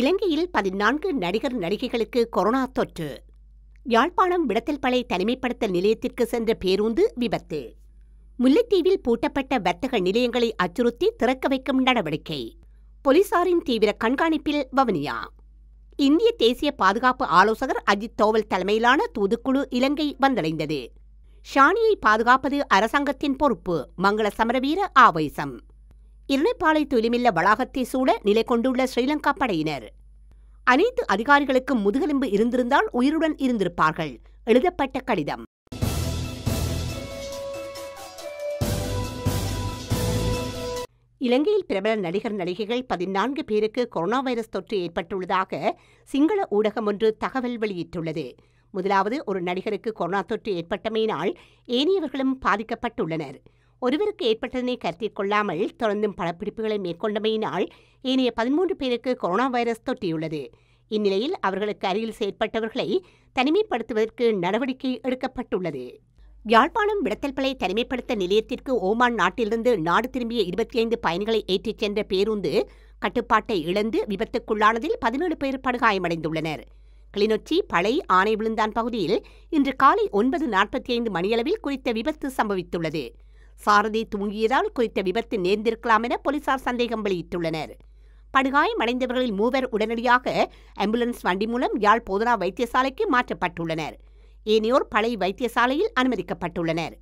இலங்கையில் பதினான்கு நடிகர் நடிகைகளுக்கு கொரோனா தொற்று யாழ்ப்பாணம் விடத்தல்பளை தனிமைப்படுத்தல் நிலையத்திற்கு சென்ற பேருந்து விபத்து முல்லைத்தீவில் பூட்டப்பட்ட வர்த்தக நிலையங்களை அச்சுறுத்தி திறக்க வைக்கும் நடவடிக்கை போலீசாரின் தீவிர கண்காணிப்பில் வவுனியா இந்திய தேசிய பாதுகாப்பு ஆலோசகர் அஜித் தோவல் தலைமையிலான தூதுக்குழு இலங்கை வந்தடைந்தது ஷானியை பாதுகாப்பது அரசாங்கத்தின் பொறுப்பு மங்கள சமரவீர ஆவேசம் இரணைப்பாலை துயிலுமில்ல வளாகத்தை சூழ நிலை கொண்டுள்ள ஸ்ரீலங்கா படையினர் அனைத்து அதிகாரிகளுக்கும் முதுகெலும்பு இருந்திருந்தால் உயிருடன் இருந்திருப்பார்கள் எழுதப்பட்ட கடிதம் இலங்கையில் பிரபல நடிகர் நடிகைகள் பதினான்கு பேருக்கு கொரோனா வைரஸ் தொற்று ஏற்பட்டுள்ளதாக சிங்கள ஊடகம் ஒன்று தகவல் வெளியிட்டுள்ளது முதலாவது ஒரு நடிகருக்கு கொரோனா தொற்று ஏற்பட்டமையினால் ஏனையவர்களும் பாதிக்கப்பட்டுள்ளனர் ஒருவருக்கு ஏற்பட்டதனை கருத்தில் கொள்ளாமல் தொடர்ந்தும் படப்பிடிப்புகளை மேற்கொண்டமையினால் ஏனைய பதிமூன்று பேருக்கு கொரோனா வைரஸ் தொற்றியுள்ளது இந்நிலையில் அவர்களுக்கு அருகில் செயற்பட்டவர்களை தனிமைப்படுத்துவதற்கு நடவடிக்கை எடுக்கப்பட்டுள்ளது யாழ்ப்பாணம் விடத்தல்பளை தனிமைப்படுத்த நிலையத்திற்கு ஓமான் நாட்டிலிருந்து நாடு திரும்பிய இருபத்தி ஐந்து பயணிகளை ஏற்றிச் சென்ற பேருந்து கட்டுப்பாட்டை இழந்து விபத்துக்குள்ளானதில் பதினேழு பேர் படுகாயமடைந்துள்ளனர் கிளிநொச்சி பழை விழுந்தான் பகுதியில் இன்று காலை ஒன்பது நாற்பத்தி ஐந்து மணியளவில் குறித்த விபத்து சம்பவித்துள்ளது சாரதி தூங்கியதால் குறித்த விபத்து நேர்ந்திருக்கலாம் என போலீசார் சந்தேகம் வெளியிட்டுள்ளனர் படுகாயமடைந்தவர்களில் மூவர் உடனடியாக ஆம்புலன்ஸ் வண்டி மூலம் யாழ் போதனா வைத்தியசாலைக்கு மாற்றப்பட்டுள்ளனர் ஏனையோர் பழைய வைத்தியசாலையில் அனுமதிக்கப்பட்டுள்ளனர்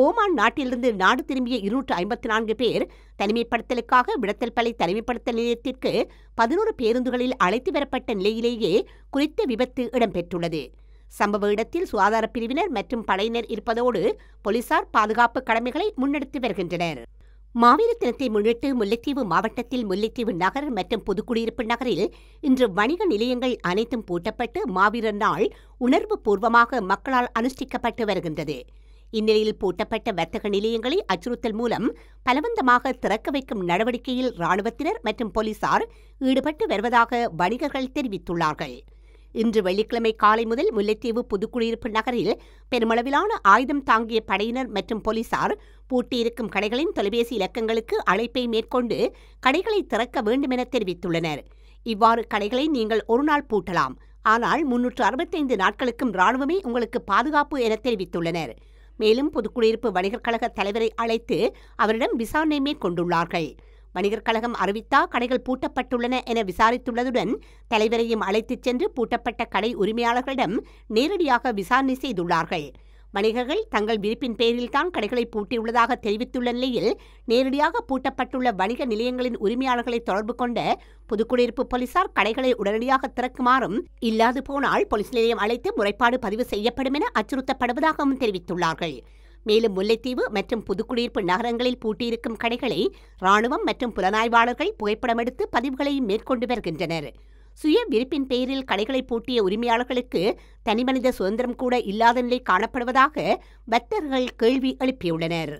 ஓமான் நாட்டிலிருந்து நாடு திரும்பிய இருநூற்று ஐம்பத்தி நான்கு பேர் தனிமைப்படுத்தலுக்காக விடத்தல்பலை தனிமைப்படுத்தல் நிலையத்திற்கு பதினோரு பேருந்துகளில் அழைத்து வரப்பட்ட நிலையிலேயே குறித்த விபத்து இடம்பெற்றுள்ளது சம்பவ இடத்தில் சுகாதார பிரிவினர் மற்றும் படையினர் இருப்பதோடு போலீசார் பாதுகாப்பு கடமைகளை முன்னெடுத்து வருகின்றனர் மாவீர தினத்தை முன்னிட்டு முல்லைத்தீவு மாவட்டத்தில் முல்லைத்தீவு நகர் மற்றும் புதுக்குடியிருப்பு நகரில் இன்று வணிக நிலையங்கள் அனைத்தும் பூட்டப்பட்டு மாவீரர் நாள் உணர்வு பூர்வமாக மக்களால் அனுஷ்டிக்கப்பட்டு வருகின்றது இந்நிலையில் பூட்டப்பட்ட வர்த்தக நிலையங்களை அச்சுறுத்தல் மூலம் பலவந்தமாக திறக்க வைக்கும் நடவடிக்கையில் ராணுவத்தினர் மற்றும் போலீசார் ஈடுபட்டு வருவதாக வணிகர்கள் தெரிவித்துள்ளார்கள் இன்று வெள்ளிக்கிழமை காலை முதல் முல்லைத்தீவு புதுக்குடியிருப்பு நகரில் பெருமளவிலான ஆயுதம் தாங்கிய படையினர் மற்றும் போலீசார் பூட்டியிருக்கும் கடைகளின் தொலைபேசி இலக்கங்களுக்கு அழைப்பை மேற்கொண்டு கடைகளை திறக்க வேண்டும் என தெரிவித்துள்ளனர் இவ்வாறு கடைகளை நீங்கள் ஒருநாள் பூட்டலாம் ஆனால் முன்னூற்று அறுபத்தைந்து நாட்களுக்கும் ராணுவமே உங்களுக்கு பாதுகாப்பு என தெரிவித்துள்ளனர் மேலும் பொதுக்குடியிருப்பு வணிகர் கழக தலைவரை அழைத்து அவரிடம் விசாரணை மேற்கொண்டுள்ளார்கள் வணிகர் கழகம் அறிவித்தா கடைகள் பூட்டப்பட்டுள்ளன என விசாரித்துள்ளதுடன் தலைவரையும் அழைத்துச் சென்று பூட்டப்பட்ட கடை உரிமையாளர்களிடம் நேரடியாக விசாரணை செய்துள்ளார்கள் வணிகர்கள் தங்கள் விருப்பின் பேரில்தான் கடைகளை பூட்டியுள்ளதாக தெரிவித்துள்ள நிலையில் நேரடியாக பூட்டப்பட்டுள்ள வணிக நிலையங்களின் உரிமையாளர்களை தொடர்பு கொண்ட புதுக்குடியிருப்பு போலீசார் கடைகளை உடனடியாக திறக்குமாறும் இல்லாது போனால் போலீஸ் நிலையம் அழைத்து முறைப்பாடு பதிவு செய்யப்படும் என அச்சுறுத்தப்படுவதாகவும் தெரிவித்துள்ளார்கள் மேலும் முல்லைத்தீவு மற்றும் புதுக்குடியிருப்பு நகரங்களில் பூட்டியிருக்கும் கடைகளை ராணுவம் மற்றும் புலனாய்வாளர்கள் புகைப்படம் எடுத்து பதிவுகளையும் மேற்கொண்டு வருகின்றனர் சுய விருப்பின் பெயரில் கடைகளை பூட்டிய உரிமையாளர்களுக்கு தனிமனித சுதந்திரம் கூட இல்லாத நிலை காணப்படுவதாக பக்தர்கள் கேள்வி எழுப்பியுள்ளனர்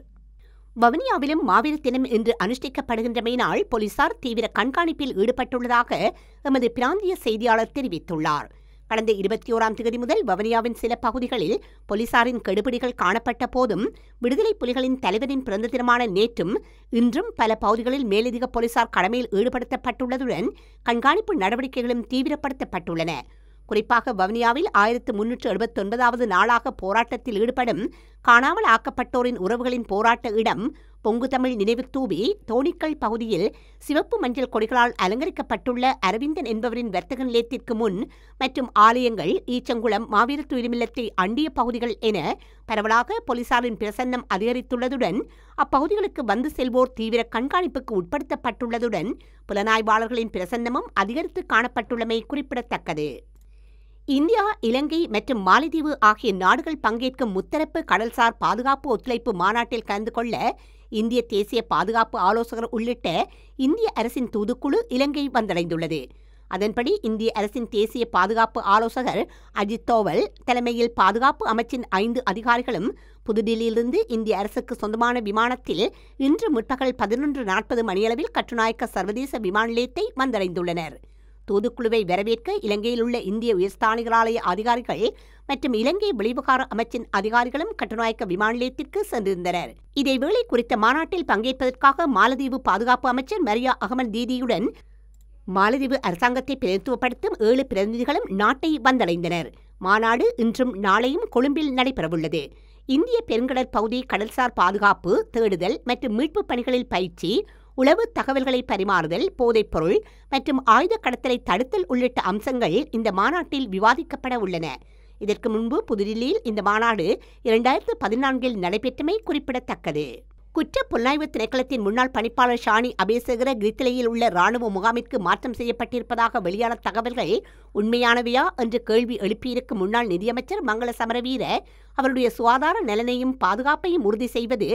வவுனியாவிலும் மாவீர தினம் இன்று அனுஷ்டிக்கப்படுகின்றமையினால் போலீசார் தீவிர கண்காணிப்பில் ஈடுபட்டுள்ளதாக எமது பிராந்திய செய்தியாளர் தெரிவித்துள்ளார் கடந்த இருபத்தி ஓராம் தேதி முதல் வவனியாவின் சில பகுதிகளில் போலீசாரின் கெடுபிடிகள் காணப்பட்ட போதும் விடுதலை புலிகளின் தலைவரின் பிறந்த தினமான நேற்றும் இன்றும் பல பகுதிகளில் மேலதிக போலீசார் கடமையில் ஈடுபடுத்தப்பட்டுள்ளதுடன் கண்காணிப்பு நடவடிக்கைகளும் தீவிரப்படுத்தப்பட்டுள்ளன குறிப்பாக வவுனியாவில் ஆயிரத்து முன்னூற்று எழுபத்தி ஒன்பதாவது நாளாக போராட்டத்தில் ஈடுபடும் காணாமல் ஆக்கப்பட்டோரின் உறவுகளின் போராட்ட இடம் பொங்கு தமிழ் நினைவு தூவி தோணிக்கல் பகுதியில் சிவப்பு மஞ்சள் கொடிகளால் அலங்கரிக்கப்பட்டுள்ள அரவிந்தன் என்பவரின் வர்த்தக நிலையத்திற்கு முன் மற்றும் ஆலயங்கள் ஈச்சங்குளம் மாவீர துயிலுமில்லத்தை அண்டிய பகுதிகள் என பரவலாக போலீசாரின் பிரசன்னம் அதிகரித்துள்ளதுடன் அப்பகுதிகளுக்கு வந்து செல்வோர் தீவிர கண்காணிப்புக்கு உட்படுத்தப்பட்டுள்ளதுடன் புலனாய்வாளர்களின் பிரசன்னமும் அதிகரித்து காணப்பட்டுள்ளமை குறிப்பிடத்தக்கது இந்தியா இலங்கை மற்றும் மாலைதீவு ஆகிய நாடுகள் பங்கேற்கும் முத்தரப்பு கடல்சார் பாதுகாப்பு ஒத்துழைப்பு மாநாட்டில் கலந்து கொள்ள இந்திய தேசிய பாதுகாப்பு ஆலோசகர் உள்ளிட்ட இந்திய அரசின் தூதுக்குழு இலங்கை வந்தடைந்துள்ளது அதன்படி இந்திய அரசின் தேசிய பாதுகாப்பு ஆலோசகர் அஜித் தோவல் தலைமையில் பாதுகாப்பு அமைச்சின் ஐந்து அதிகாரிகளும் புதுடில்லியிலிருந்து இந்திய அரசுக்கு சொந்தமான விமானத்தில் இன்று முற்பகல் பதினொன்று நாற்பது மணியளவில் கட்டுநாயக்க சர்வதேச விமான நிலையத்தை வந்தடைந்துள்ளனர் தூதுக்குழுவை வரவேற்க இலங்கையில் உள்ள இந்திய உயர்ஸ்தானிகளாலய அதிகாரிகள் மற்றும் இலங்கை வெளிவிவகார அமைச்சின் அதிகாரிகளும் கட்டுநாயக்க விமான நிலையத்திற்கு சென்றிருந்தனர் இதேவேளை குறித்த மாநாட்டில் பங்கேற்பதற்காக மாலத்தீவு பாதுகாப்பு அமைச்சர் மரியா அகமது தீதியுடன் மாலத்தீவு அரசாங்கத்தை பிரதித்துவப்படுத்தும் ஏழு பிரதிநிதிகளும் நாட்டை வந்தடைந்தனர் மாநாடு இன்றும் நாளையும் கொழும்பில் நடைபெறவுள்ளது இந்திய பெருங்கடற் பகுதி கடல்சார் பாதுகாப்பு தேடுதல் மற்றும் மீட்புப் பணிகளில் பயிற்சி உளவு தகவல்களை பரிமாறுதல் போதைப்பொருள் மற்றும் ஆயுத கடத்தலை தடுத்தல் உள்ளிட்ட அம்சங்கள் இந்த மாநாட்டில் விவாதிக்கப்பட உள்ளன இதற்கு முன்பு புதுடில்லியில் இந்த மாநாடு இரண்டாயிரத்து பதினான்கில் நடைபெற்றமை குறிப்பிடத்தக்கது குற்ற புலனாய்வு திணைக்களத்தின் முன்னாள் பணிப்பாளர் ஷானி அபேசகர கிரித்திலையில் உள்ள ராணுவ முகாமிற்கு மாற்றம் செய்யப்பட்டிருப்பதாக வெளியான தகவல்கள் உண்மையானவையா என்று கேள்வி எழுப்பியிருக்கும் முன்னாள் நிதியமைச்சர் மங்கள சமரவீர அவருடைய சுகாதார நலனையும் பாதுகாப்பையும் உறுதி செய்வது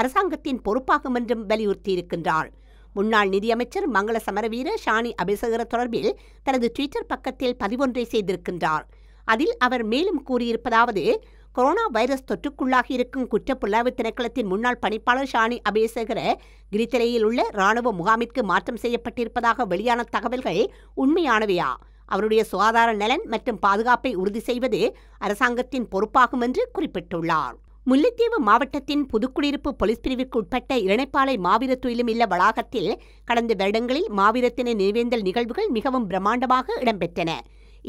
அரசாங்கத்தின் பொறுப்பாகும் என்றும் வலியுறுத்தியிருக்கின்றார் முன்னாள் நிதியமைச்சர் மங்கள சமரவீர ஷானி அபேசகர தொடர்பில் தனது ட்விட்டர் பக்கத்தில் பதிவொன்றை செய்திருக்கின்றார் அதில் அவர் மேலும் கூறியிருப்பதாவது கொரோனா வைரஸ் தொற்றுக்குள்ளாகி இருக்கும் குற்ற புலனாய்வு திணைக்களத்தின் முன்னாள் பணிப்பாளர் ஷானி அபேசகர கிரித்திரையில் உள்ள ராணுவ முகாமிற்கு மாற்றம் செய்யப்பட்டிருப்பதாக வெளியான தகவல்கள் உண்மையானவையா அவருடைய சுகாதார நலன் மற்றும் பாதுகாப்பை உறுதி செய்வது அரசாங்கத்தின் பொறுப்பாகும் என்று குறிப்பிட்டுள்ளார் முல்லைத்தீவு மாவட்டத்தின் புதுக்குடியிருப்பு போலீஸ் பிரிவுக்கு உட்பட்ட இரணைப்பாலை மாவீர துயிலும் இல்ல வளாகத்தில் கடந்த வருடங்களில் மாவீரத்தின நினைவேந்தல் நிகழ்வுகள் மிகவும் பிரம்மாண்டமாக இடம்பெற்றன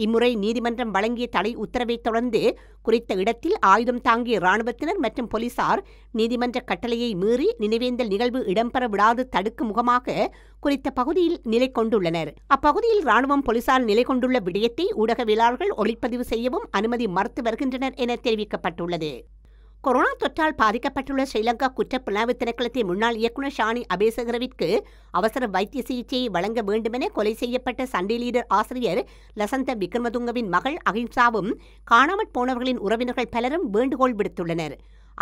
இம்முறை நீதிமன்றம் வழங்கிய தடை உத்தரவைத் தொடர்ந்து குறித்த இடத்தில் ஆயுதம் தாங்கிய ராணுவத்தினர் மற்றும் போலீசார் நீதிமன்ற கட்டளையை மீறி நினைவேந்தல் நிகழ்வு இடம்பெற விடாது தடுக்கும் முகமாக குறித்த பகுதியில் நிலை கொண்டுள்ளனர் அப்பகுதியில் ராணுவம் போலீசார் நிலை கொண்டுள்ள விடயத்தை ஊடகவியலாளர்கள் ஒளிப்பதிவு செய்யவும் அனுமதி மறுத்து வருகின்றனர் என தெரிவிக்கப்பட்டுள்ளது கொரோனா தொற்றால் பாதிக்கப்பட்டுள்ள ஸ்ரீலங்கா குற்றப்புலனாய்வு திணைக்களத்தின் முன்னாள் இயக்குநர் ஷானி அபேசகரவிற்கு அவசர வைத்திய சிகிச்சையை வழங்க வேண்டுமென கொலை செய்யப்பட்ட சண்டே லீடர் ஆசிரியர் லசந்த விக்ரமதுங்கவின் மகள் அகிம்சாவும் காணாமற் போனவர்களின் உறவினர்கள் பலரும் வேண்டுகோள் விடுத்துள்ளனர்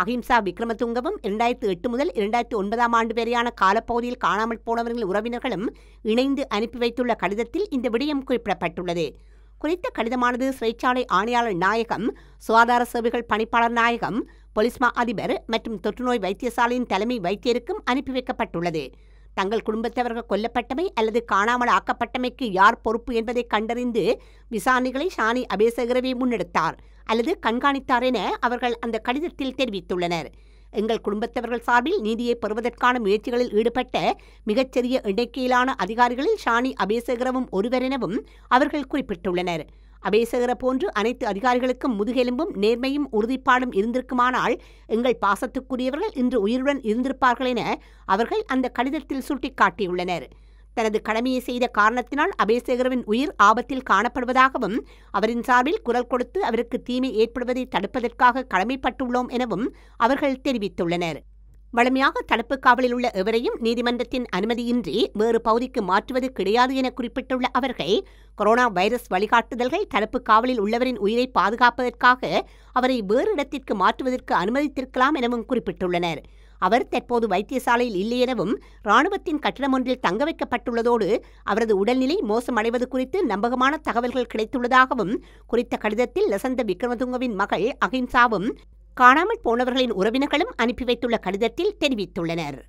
அகிம்சா விக்ரமதுங்கவும் இரண்டாயிரத்தி எட்டு முதல் இரண்டாயிரத்தி ஒன்பதாம் ஆண்டு வரையான காலப்பகுதியில் காணாமல் போனவர்களின் உறவினர்களும் இணைந்து அனுப்பி வைத்துள்ள கடிதத்தில் இந்த விடயம் குறிப்பிடப்பட்டுள்ளது குறித்த கடிதமானது சிறைச்சாலை ஆணையாளர் நாயகம் சுகாதார சேவைகள் பணிப்பாளர் நாயகம் பொலிஸ்மா அதிபர் மற்றும் தொற்றுநோய் வைத்தியசாலையின் தலைமை வைத்தியருக்கும் அனுப்பி வைக்கப்பட்டுள்ளது தங்கள் குடும்பத்தவர்கள் கொல்லப்பட்டமை அல்லது காணாமல் ஆக்கப்பட்டமைக்கு யார் பொறுப்பு என்பதை கண்டறிந்து விசாரணைகளை ஷானி அபேசகரவே முன்னெடுத்தார் அல்லது கண்காணித்தார் என அவர்கள் அந்த கடிதத்தில் தெரிவித்துள்ளனர் எங்கள் குடும்பத்தவர்கள் சார்பில் நீதியை பெறுவதற்கான முயற்சிகளில் ஈடுபட்ட மிகச்சிறிய எண்ணிக்கையிலான அதிகாரிகளில் ஷானி அபேசகரவும் ஒருவர் எனவும் அவர்கள் குறிப்பிட்டுள்ளனர் அபேசகர போன்று அனைத்து அதிகாரிகளுக்கும் முதுகெலும்பும் நேர்மையும் உறுதிப்பாடும் இருந்திருக்குமானால் எங்கள் பாசத்துக்குரியவர்கள் இன்று உயிருடன் இருந்திருப்பார்கள் என அவர்கள் அந்த கடிதத்தில் சுட்டிக்காட்டியுள்ளனர் தனது கடமையை செய்த காரணத்தினால் அபேசேகரவின் உயிர் ஆபத்தில் காணப்படுவதாகவும் அவரின் சார்பில் குரல் கொடுத்து அவருக்கு தீமை ஏற்படுவதை தடுப்பதற்காக கடமைப்பட்டுள்ளோம் எனவும் அவர்கள் தெரிவித்துள்ளனர் வழமையாக தடுப்பு காவலில் உள்ள எவரையும் நீதிமன்றத்தின் அனுமதியின்றி வேறு பகுதிக்கு மாற்றுவது கிடையாது என குறிப்பிட்டுள்ள அவர்கள் கொரோனா வைரஸ் வழிகாட்டுதல்கள் தடுப்பு காவலில் உள்ளவரின் உயிரை பாதுகாப்பதற்காக அவரை வேறு இடத்திற்கு மாற்றுவதற்கு அனுமதித்திருக்கலாம் எனவும் குறிப்பிட்டுள்ளனர் அவர் தற்போது வைத்தியசாலையில் இல்லை எனவும் ராணுவத்தின் கட்டிடம் ஒன்றில் தங்க வைக்கப்பட்டுள்ளதோடு அவரது உடல்நிலை மோசமடைவது குறித்து நம்பகமான தகவல்கள் கிடைத்துள்ளதாகவும் குறித்த கடிதத்தில் லசந்த விக்ரமதுங்கவின் மகள் அகிம்சாவும் காணாமல் போனவர்களின் உறவினர்களும் அனுப்பி வைத்துள்ள கடிதத்தில் தெரிவித்துள்ளனர்